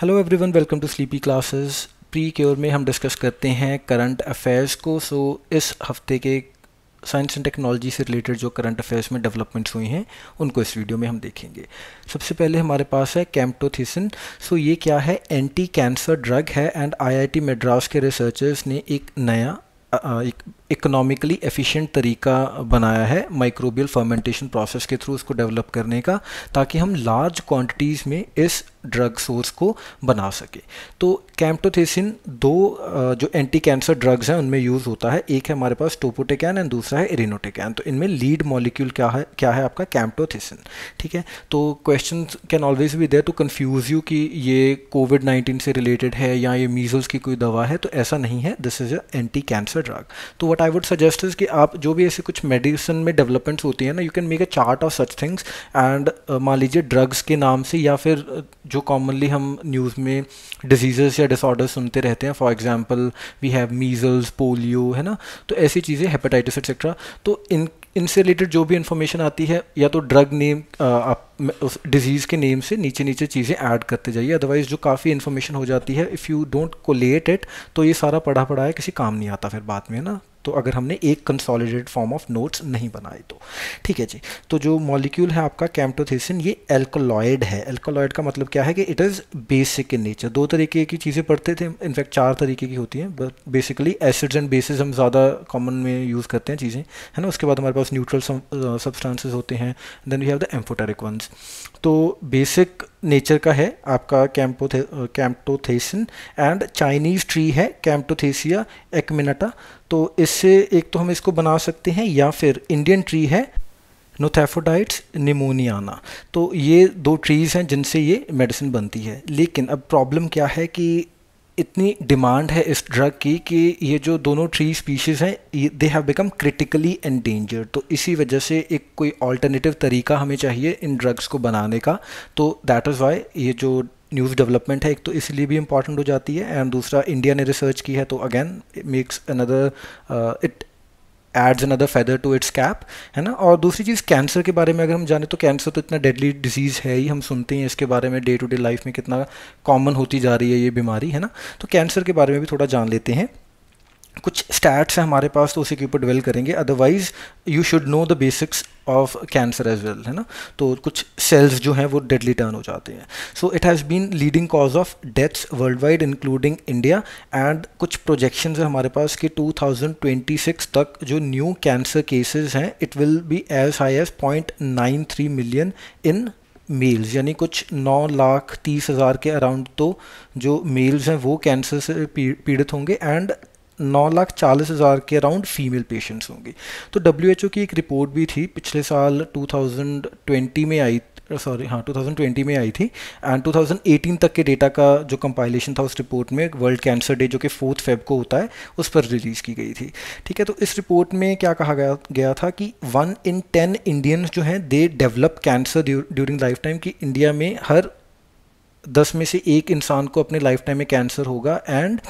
hello everyone welcome to Sleepy Classes pre cure में हम discuss करते हैं करंट अफेयर्स को सो इस हफ्ते के साइंस एंड टेक्नोलॉजी से रिलेटेड जो करंट अफेयर्स में डेवलपमेंट्स हुई हैं उनको इस वीडियो में हम देखेंगे सबसे पहले हमारे पास है कैम्टोथिसन सो ये क्या है एंटी कैंसर ड्रग है एंड आईआईटी मद्रास के रिसर्चर्स ने एक नया एक इकोनॉमिकली एफिशिएंट तरीका बनाया है माइक्रोबियल फर्मेंटेशन प्रोसेस के थ्रू उसको डेवलप करने का ताकि हम लार्ज क्वांटिटीज़ में इस ड्रग सोर्स को बना सके तो कैम्पटोथेसिन दो जो एंटी कैंसर ड्रग्स हैं उनमें यूज़ होता है एक है हमारे पास टोपोटेकैन एंड दूसरा है इरिनोटेकैन तो इनमें लीड मॉलिक्यूल क्या है क्या है आपका कैम्पटोथेसिन ठीक है तो क्वेश्चन कैन ऑलवेज भी देर टू कन्फ्यूज़ यू कि ये कोविड नाइन्टीन से रिलेटेड है या ये मीजल्स की कोई दवा है तो ऐसा नहीं है this is a anti cancer drug तो what I would suggest is कि आप जो भी ऐसे कुछ मेडिसिन में डेवलपमेंट्स होती हैं ना you can make a chart of such things and मान लीजिए ड्रग्स के नाम से या फिर uh, जो कॉमनली हम न्यूज़ में डिजीज़ या डिसऑर्डर्स सुनते रहते हैं for example we have measles polio है ना तो ऐसी चीज़ें हेपेटाइटिस एक्सेट्रा तो इन इनसे रिलेटेड जो भी इन्फॉर्मेशन आती है या तो ड्रग नेम आप उस डिजीज़ के नेम से नीचे नीचे चीज़ें ऐड करते जाइए अदरवाइज़ जो काफ़ी इन्फॉर्मेशन हो जाती है if you don't collate it तो ये सारा पढ़ा पढ़ा है किसी काम नहीं आता फिर बाद में ना तो अगर हमने एक कंसोलिडेटेड फॉर्म ऑफ नोट्स नहीं बनाए तो ठीक है जी तो जो मॉलिक्यूल है आपका कैम्टोथेसिन ये एल्कोलॉयड है एल्कोलॉयड का मतलब क्या है कि it is basic in nature दो तरीके की चीज़ें पढ़ते थे इनफैक्ट चार तरीके की होती हैं but basically acids and bases हम ज़्यादा कॉमन में यूज़ करते हैं चीज़ें है ना उसके बाद हमारे पास पास न्यूट्रल सब्सटेंसेस होते हैं then we have the amphoteric ones तो बेसिक नेचर का है आपका कैम्पोथे कैम्पटोथेसिन एंड चाइनीज़ ट्री है कैम्पटोथेसिया एक्मिनाटा तो इससे एक तो हम इसको बना सकते हैं या फिर इंडियन ट्री है नोथेफोडाइट्स निमोनियाना तो ये दो ट्रीज़ हैं जिनसे ये मेडिसिन बनती है लेकिन अब प्रॉब्लम क्या है कि इतनी डिमांड है इस ड्रग की कि ये जो दोनों ट्री स्पीशीज़ हैं they have become critically endanger तो इसी वजह से एक कोई ऑल्टरनेटिव तरीका हमें चाहिए इन ड्रग्स को बनाने का तो दैट इज़ वाई ये जो न्यूज़ डेवलपमेंट है एक तो इसलिए भी इम्पॉर्टेंट हो जाती है एंड दूसरा इंडिया ने रिसर्च की है तो again makes another it adds another feather to its cap है ना और दूसरी चीज़ कैंसर के बारे में अगर हम जाने तो कैंसर तो इतना डेडली डिजीज़ है ही हम सुनते हैं इसके बारे में डे टू डे लाइफ में कितना कॉमन होती जा रही है ये बीमारी है ना तो कैंसर के बारे में भी थोड़ा जान लेते हैं कुछ स्टैट्स हैं हमारे पास तो उसी के ऊपर डिवेल करेंगे otherwise you should know the basics of cancer as well है ना तो कुछ सेल्स जो हैं वो डेडली टर्न हो जाते हैं so it has been leading cause of deaths worldwide including India and कुछ प्रोजेक्शन है हमारे पास कि 2026 तक जो न्यू कैंसर केसेज हैं it will be as high as point nine three million in males यानी कुछ नौ लाख तीस हज़ार के अराउंड तो जो मेल्स हैं वो कैंसर से पीड़ित होंगे एंड नौ लाख चालीस हज़ार के अराउंड फीमेल पेशेंट्स होंगे तो डब्ल्यू की एक रिपोर्ट भी थी पिछले साल 2020 में आई सॉरी हाँ 2020 में आई थी एंड 2018 तक के डेटा का जो कंपाइलेशन था उस रिपोर्ट में वर्ल्ड कैंसर डे जो कि फोर्थ फेब को होता है उस पर रिलीज़ की गई थी ठीक है तो इस रिपोर्ट में क्या कहा गया गया था कि वन इन टेन इंडियंस जो हैं they develop cancer during lifetime कि इंडिया में हर दस में से एक इंसान को अपने लाइफ टाइम में कैंसर होगा एंड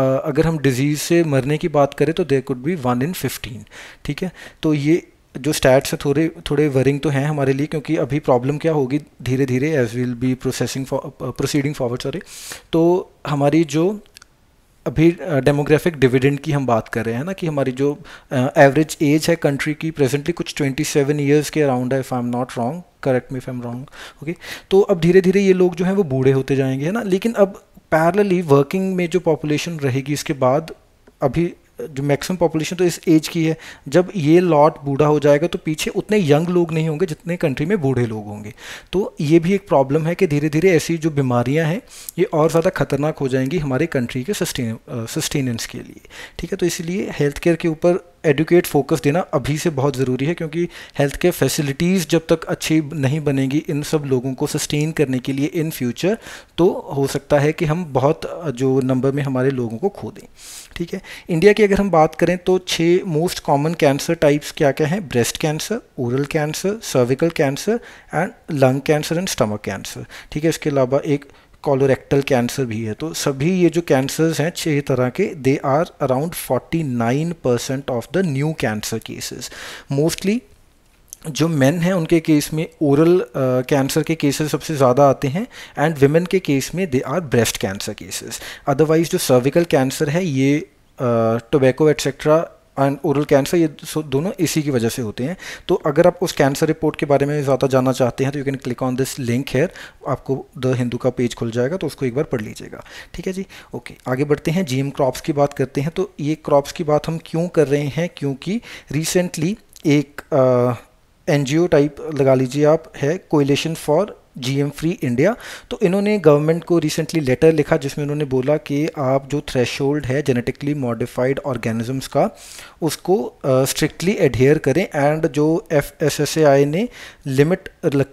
अगर हम डिजीज़ से मरने की बात करें तो there could be one in fifteen ठीक है तो ये जो स्टैट्स हैं थोड़े थोड़े वरिंग तो हैं हमारे लिए क्योंकि अभी प्रॉब्लम क्या होगी धीरे धीरे age will be processing proceeding forward sorry तो हमारी जो अभी डेमोग्राफिक डिविडेंड की हम बात कर रहे हैं ना कि हमारी जो एवरेज एज है कंट्री की प्रेजेंटली कुछ 27 इयर्स के अराउंड है if I am not wrong correct me if I am wrong okay तो अब धीरे धीरे ये लोग जो हैं वो बूढ़े होते जाएंगे है ना लेकिन अब पैरलली वर्किंग में जो पॉपुलेशन रहेगी इसके बाद अभी जो मैक्सिमम पॉपुलेशन तो इस एज की है जब ये लॉट बूढ़ा हो जाएगा तो पीछे उतने यंग लोग नहीं होंगे जितने कंट्री में बूढ़े लोग होंगे तो ये भी एक प्रॉब्लम है कि धीरे धीरे ऐसी जो बीमारियां हैं ये और ज़्यादा खतरनाक हो जाएंगी हमारे कंट्री के सस्टेन सस्टेनेंस के लिए ठीक है तो इसलिए हेल्थ केयर के ऊपर एडुकेट फोकस देना अभी से बहुत ज़रूरी है क्योंकि हेल्थ केयर फैसिलिटीज़ जब तक अच्छी नहीं बनेगी इन सब लोगों को सस्टेन करने के लिए इन फ्यूचर तो हो सकता है कि हम बहुत जो नंबर में हमारे लोगों को खो दें ठीक है इंडिया की अगर हम बात करें तो छः मोस्ट कॉमन कैंसर टाइप्स क्या क्या हैं breast cancer oral cancer cervical cancer and lung cancer and stomach cancer ठीक है इसके अलावा एक कॉलोरेक्टल कैंसर भी है तो सभी ये जो कैंसर्स हैं छह तरह के they are around 49 percent of the new cancer cases mostly जो मेन हैं उनके केस में ओरल कैंसर uh, के केसेस सबसे ज़्यादा आते हैं एंड वेमेन के केस में they are breast cancer cases otherwise जो सर्विकल कैंसर है ये tobacco uh, etcetera and oral cancer ये दोनों इसी की वजह से होते हैं तो अगर आप उस कैंसर रिपोर्ट के बारे में ज़्यादा जानना चाहते हैं तो you can click on this link है आपको द हिंदू का पेज खुल जाएगा तो उसको एक बार पढ़ लीजिएगा ठीक है जी ओके आगे बढ़ते हैं जीएम क्रॉप्स की बात करते हैं तो ये क्रॉप्स की बात हम क्यों कर रहे हैं क्योंकि रिसेंटली एक एन टाइप लगा लीजिए आप है coalition for GM free India तो इन्होंने गवर्नमेंट को रिसेंटली लेटर लिखा जिसमें इन्होंने बोला कि आप जो थ्रेश है जेनेटिकली मॉडिफाइड ऑर्गेनिजम्स का उसको स्ट्रिक्टली uh, एडहेयर करें एंड जो F S S A I ने लिमिट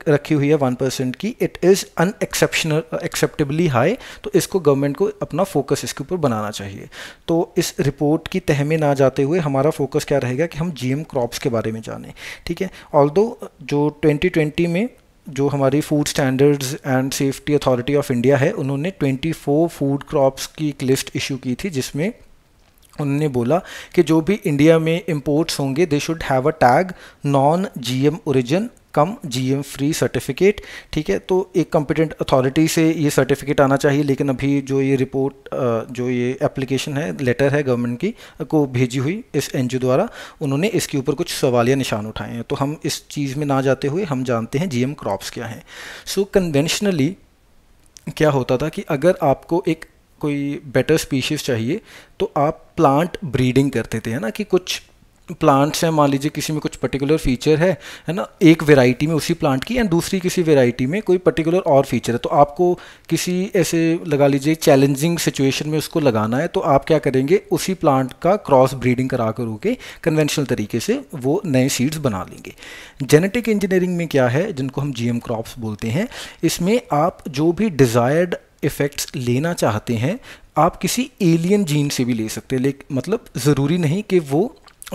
रखी हुई है वन परसेंट की it is unexceptional acceptably high तो इसको गवर्नमेंट को अपना फोकस इसके ऊपर बनाना चाहिए तो इस रिपोर्ट की तह में ना जाते हुए हमारा फोकस क्या रहेगा कि हम जीएम क्रॉप्स के बारे में जानें ठीक है ऑल जो 2020 में जो हमारी food standards and safety authority of India है उन्होंने 24 फूड क्रॉप्स की एक लिस्ट इशू की थी जिसमें उन्होंने बोला कि जो भी इंडिया में इम्पोर्ट्स होंगे they should have a tag non GM origin cum M free certificate ठीक है तो एक कॉम्पिटेंट अथॉरिटी से ये सर्टिफिकेट आना चाहिए लेकिन अभी जो ये रिपोर्ट जो ये एप्लीकेशन है लेटर है गवर्नमेंट की को भेजी हुई इस एन द्वारा उन्होंने इसके ऊपर कुछ सवालिया निशान उठाए हैं तो हम इस चीज़ में ना जाते हुए हम जानते हैं एम क्रॉप्स क्या हैं सो कन्वेंशनली क्या होता था कि अगर आपको एक कोई बेटर स्पीशीज़ चाहिए तो आप प्लांट ब्रीडिंग करते थे है ना कि कुछ प्लांट्स हैं मान लीजिए किसी में कुछ पर्टिकुलर फीचर है है ना एक वेराइटी में उसी प्लांट की एंड दूसरी किसी वेराइटी में कोई पर्टिकुलर और फीचर है तो आपको किसी ऐसे लगा लीजिए चैलेंजिंग सिचुएशन में उसको लगाना है तो आप क्या करेंगे उसी प्लांट का क्रॉस ब्रीडिंग करा करके कन्वेंशनल तरीके से वो नए सीड्स बना लेंगे जेनेटिक इंजीनियरिंग में क्या है जिनको हम जी क्रॉप्स बोलते हैं इसमें आप जो भी डिज़ायर्ड इफ़ेक्ट्स लेना चाहते हैं आप किसी एलियन जीन से भी ले सकते हैं लेकिन मतलब ज़रूरी नहीं कि वो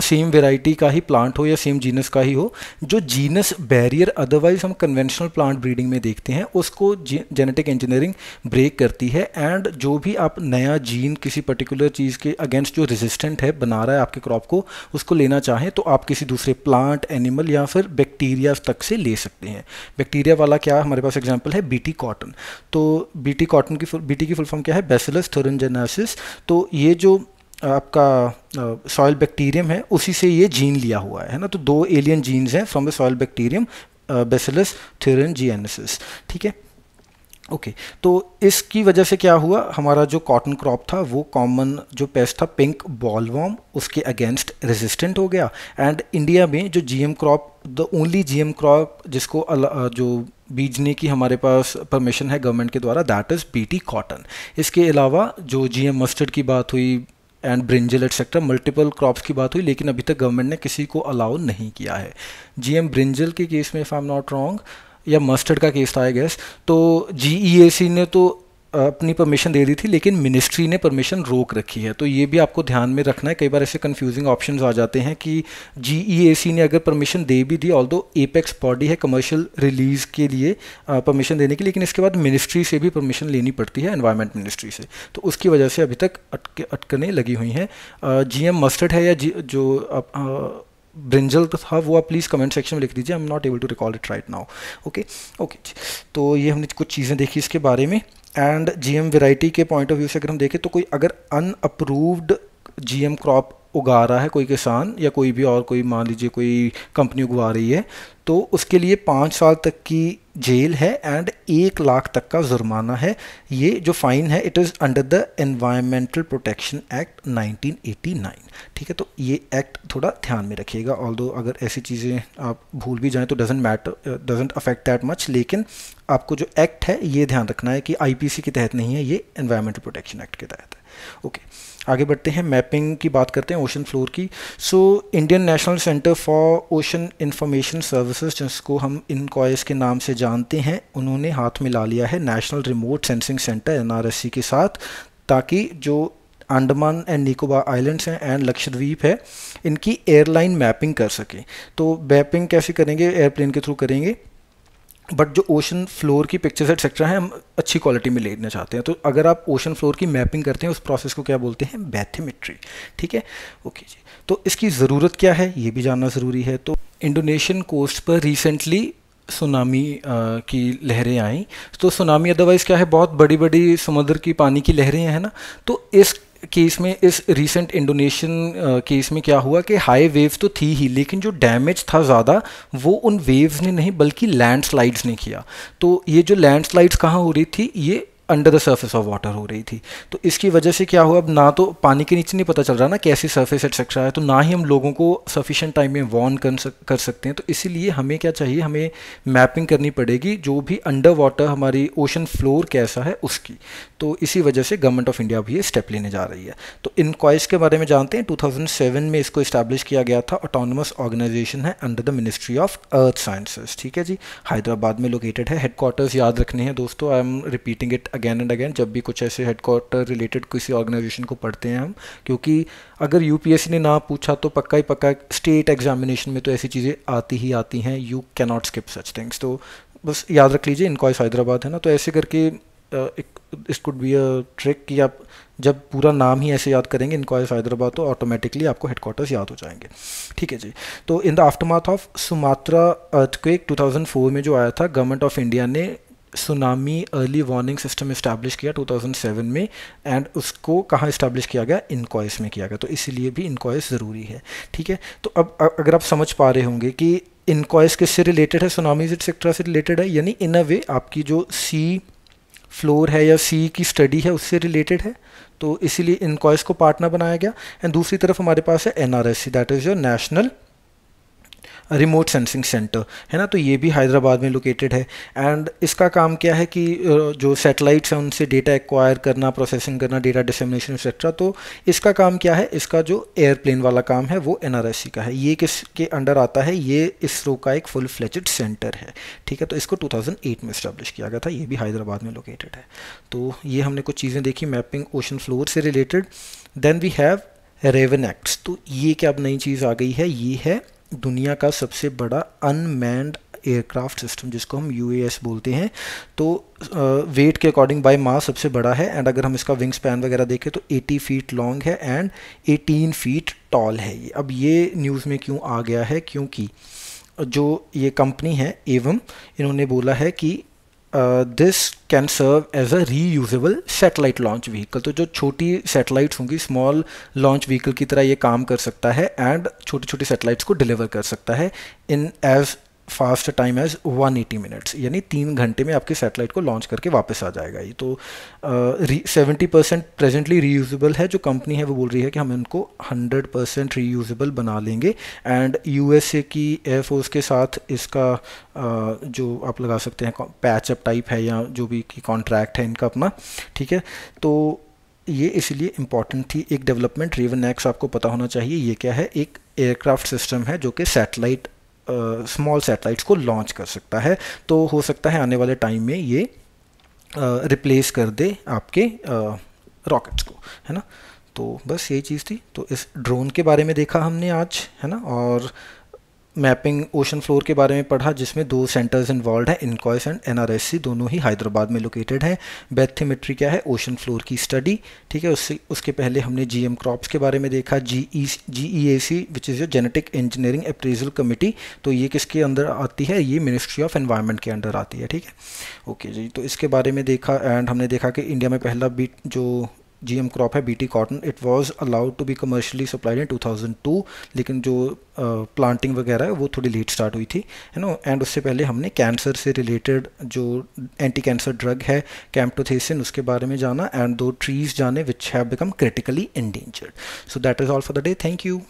सेम वेराइटी का ही प्लांट हो या सेम जीनस का ही हो जो जीनस बैरियर अदरवाइज हम कन्वेंशनल प्लांट ब्रीडिंग में देखते हैं उसको जेनेटिक इंजीनियरिंग ब्रेक करती है एंड जो भी आप नया जीन किसी पर्टिकुलर चीज़ के अगेंस्ट जो रेजिस्टेंट है बना रहा है आपके क्रॉप को उसको लेना चाहें तो आप किसी दूसरे प्लांट एनिमल या फिर बैक्टीरिया तक से ले सकते हैं बैक्टीरिया वाला क्या हमारे पास एग्जाम्पल है बी कॉटन तो बी कॉटन की बी की फुल फॉर्म क्या है बेसिलस थोरनजेनासिस तो ये जो आपका सॉयल बैक्टीरियम है उसी से ये जीन लिया हुआ है ना तो दो एलियन जीन्स हैं from the soil bacterium bacillus thuringiensis ठीक है ओके okay, तो इसकी वजह से क्या हुआ हमारा जो कॉटन क्रॉप था वो कॉमन जो पेस्ट था पिंक बॉलवॉम उसके अगेंस्ट रेजिस्टेंट हो गया एंड इंडिया में जो GM crop the only GM crop जिसको जो बीजने की हमारे पास परमिशन है गवर्नमेंट के द्वारा दैट इज़ बीटी कॉटन इसके अलावा जो जीएम मस्टर्ड की बात हुई and brinjal etcetera multiple crops की बात हुई लेकिन अभी तक गवर्नमेंट ने किसी को अलाउ नहीं किया है जी एम ब्रिंजल के केस में if I am not wrong या मस्टर्ड का केस था आई गेस तो जी ई ए सी ने तो अपनी परमिशन दे दी थी लेकिन मिनिस्ट्री ने परमिशन रोक रखी है तो ये भी आपको ध्यान में रखना है कई बार ऐसे कन्फ्यूजिंग ऑप्शन आ जाते हैं कि जी e ने अगर परमिशन दे भी दी ऑल दो एपेक्स बॉडी है कमर्शियल रिलीज़ के लिए परमिशन देने की लेकिन इसके बाद मिनिस्ट्री से भी परमिशन लेनी पड़ती है एनवायरमेंट मिनिस्ट्री से तो उसकी वजह से अभी तक अटके अटकने लगी हुई हैं जी एम मस्टर्ड है या जी जो आप, ब्रिंजल तो था वो आप प्लीज़ कमेंट सेक्शन में लिख दीजिए I am not able to recall it right now okay okay तो ये हमने कुछ चीज़ें देखी इसके बारे में एंड जीएम वैरायटी के पॉइंट ऑफ व्यू से अगर हम देखें तो कोई अगर अनअप्रूव्ड जीएम क्रॉप उगा रहा है कोई किसान या कोई भी और कोई मान लीजिए कोई कंपनी उगवा रही है तो उसके लिए पाँच साल तक की जेल है एंड एक लाख तक का जुर्माना है ये जो फ़ाइन है it is under the environmental protection act nine ठीक है तो ये एक्ट थोड़ा ध्यान में रखिएगा ऑल दो अगर ऐसी चीज़ें आप भूल भी जाएँ तो doesn't matter doesn't affect that much लेकिन आपको जो एक्ट है ये ध्यान रखना है कि आईपीसी के तहत नहीं है ये एनवायरमेंटल प्रोटेक्शन एक्ट के तहत है ओके आगे बढ़ते हैं मैपिंग की बात करते हैं ओशन फ्लोर की so Indian national centre for ocean information services जिसको हम इनकॉयस के नाम से जानते हैं उन्होंने हाथ में ला लिया है national remote sensing centre NRSC के साथ ताकि जो अंडमान एंड निकोबार आइलैंड्स हैं एंड लक्षद्वीप है इनकी एयरलाइन मैपिंग कर सकें तो मैपिंग कैसे करेंगे एयरप्लेन के थ्रू करेंगे बट जो ओशन फ्लोर की पिक्चर्स एक्सेट्रा हैं हम अच्छी क्वालिटी में लेना चाहते हैं तो अगर आप ओशन फ्लोर की मैपिंग करते हैं उस प्रोसेस को क्या बोलते हैं बैथीमेट्री ठीक है ओके जी तो इसकी ज़रूरत क्या है ये भी जानना ज़रूरी है तो इंडोनेशियन कोस्ट पर रिसेंटली सुनामी की लहरें आई तो सुनामी अदरवाइज़ क्या है बहुत बड़ी बड़ी समुद्र की पानी की लहरें हैं ना तो इस केस में इस रीसेंट इंडोनेशियन केस में क्या हुआ कि हाई वेव्स तो थी ही लेकिन जो डैमेज था ज़्यादा वो उन वेव्स ने नहीं बल्कि लैंडस्लाइड्स ने किया तो ये जो लैंडस्लाइड्स कहाँ हो रही थी ये under the surface of water हो रही थी तो इसकी वजह से क्या हुआ अब ना तो पानी के नीचे नहीं पता चल रहा ना कैसी सर्फेस एक्सेट्रा है तो ना ही हम लोगों को सफिशेंट टाइम में वॉर्न कर, सक, कर सकते हैं तो इसीलिए हमें क्या चाहिए हमें मैपिंग करनी पड़ेगी जो भी अंडर वाटर हमारी ओशन फ्लोर कैसा है उसकी तो इसी वजह से गवर्नमेंट ऑफ इंडिया भी ये स्टेप लेने जा रही है तो इनक्वाइस के बारे में जानते हैं 2007 में इसको इस्टेब्लिश किया गया था ऑटोनमस ऑर्गेनाइजेशन है under the ministry of earth sciences ठीक है जी हैदराबाद में लोकेटेड है हेडक्वार्टर्स याद रखने हैं दोस्तों I am repeating it again and again जब भी कुछ ऐसे हेडक्वार्टर रिलेटेड किसी ऑर्गेनाइजेशन को पढ़ते हैं हम क्योंकि अगर यूपीएससी ने ना पूछा तो पक्का ही पक्का स्टेट एग्जामिनेशन में तो ऐसी चीज़ें आती ही आती हैं you cannot skip such things तो बस याद रख लीजिए इनकॉइस हैदराबाद है ना तो ऐसे करके इस कुड बी अ ट्रिक कि आप जब पूरा नाम ही ऐसे याद करेंगे इनक्वायर्स हैदराबाद तो ऑटोमेटिकली आपको हेडक्वार्टर्स याद हो जाएंगे ठीक है जी तो in the aftermath of Sumatra earthquake 2004 में जो आया था गवर्नमेंट ऑफ इंडिया ने tsunami early warning system establish किया 2007 में एंड उसको कहाँ इस्टेब्लिश किया गया इनकॉइस में किया गया तो इसीलिए भी इनकॉइस ज़रूरी है ठीक है तो अब अगर आप समझ पा रहे होंगे कि इनकॉइस किससे रिलेटेड है सुनामीज सेक्टर से रिलेटेड है यानी इन अ वे आपकी जो सी फ्लोर है या सी की स्टडी है उससे रिलेटेड है तो इसीलिए इनकॉइस को पार्टनर बनाया गया एंड दूसरी तरफ हमारे पास है N R S C that is your national remote sensing centre है ना तो ये भी हैदराबाद में लोकेटेड है एंड इसका काम क्या है कि जो सेटेलाइट्स हैं उनसे डेटा एक्वायर करना प्रोसेसिंग करना डेटा डिसमिनेशन एक्सेट्रा तो इसका काम क्या है इसका जो एयरप्लेन वाला काम है वो एन का है ये किस के अंडर आता है ये इसरो का एक फुल फ्लेजड सेंटर है ठीक है तो इसको टू में इस्टेब्लिश किया गया था ये भी हैदराबाद में लोकेटेड है तो ये हमने कुछ चीज़ें देखी मैपिंग ओशन फ्लोर से related then we have raven acts तो ये क्या अब नई चीज़ आ गई है ये है दुनिया का सबसे बड़ा अनमैंड एयरक्राफ्ट सिस्टम जिसको हम यू बोलते हैं तो वेट के अकॉर्डिंग बाय मास सबसे बड़ा है एंड अगर हम इसका विंग स्पैन वगैरह देखें तो 80 फीट लॉन्ग है एंड 18 फीट टॉल है ये अब ये न्यूज़ में क्यों आ गया है क्योंकि जो ये कंपनी है एवं इन्होंने बोला है कि uh, this can serve as a reusable satellite launch vehicle तो जो छोटी satellites होंगी small launch vehicle की तरह ये काम कर सकता है and छोटी छोटी satellites को deliver कर सकता है in as fast time as 180 minutes यानी तीन घंटे में आपके सैटेलाइट को लॉन्च करके वापस आ जाएगा ये तो सेवेंटी परसेंट प्रेजेंटली रीयूजबल है जो कंपनी है वो बोल रही है कि हम इनको हंड्रेड परसेंट रीयूजबल बना लेंगे एंड यूएसए की एयरफोर्स के साथ इसका uh, जो आप लगा सकते हैं पैचअप टाइप है या जो भी की कॉन्ट्रैक्ट है इनका अपना ठीक है तो ये इसलिए इम्पॉर्टेंट थी एक डेवलपमेंट रेवन एक्स आपको पता होना चाहिए ये क्या है एक एयरक्राफ्ट सिस्टम है जो कि सैटेलाइट स्मॉल सैटेलाइट्स को लॉन्च कर सकता है तो हो सकता है आने वाले टाइम में ये रिप्लेस कर दे आपके रॉकेट्स को है ना तो बस यही चीज़ थी तो इस ड्रोन के बारे में देखा हमने आज है ना और मैपिंग ओशन फ्लोर के बारे में पढ़ा जिसमें दो सेंटर्स इन्वॉल्व हैं इनकॉयस एंड एन दोनों ही हैदराबाद में लोकेटेड हैं बैथीमेट्री क्या है ओशन फ्लोर की स्टडी ठीक है उससे उसके पहले हमने जी क्रॉप्स के बारे में देखा G E G E A C which is your genetic engineering appraisal committee तो ये किसके अंदर आती है ये मिनिस्ट्री ऑफ एनवायरनमेंट के अंडर आती है ठीक है ओके जी तो इसके बारे में देखा एंड हमने देखा कि इंडिया में पहला बीट जो जीएम क्रॉप है BT cotton it was allowed to be commercially supplied in 2002 लेकिन जो प्लांटिंग वगैरह है वो थोड़ी लेट स्टार्ट हुई थी है ना एंड उससे पहले हमने कैंसर से रिलेटेड जो एंटी कैंसर ड्रग है कैम्पटोथेसिन उसके बारे में जाना एंड दो ट्रीज जाने which have become critically endangered so that is all for the day thank you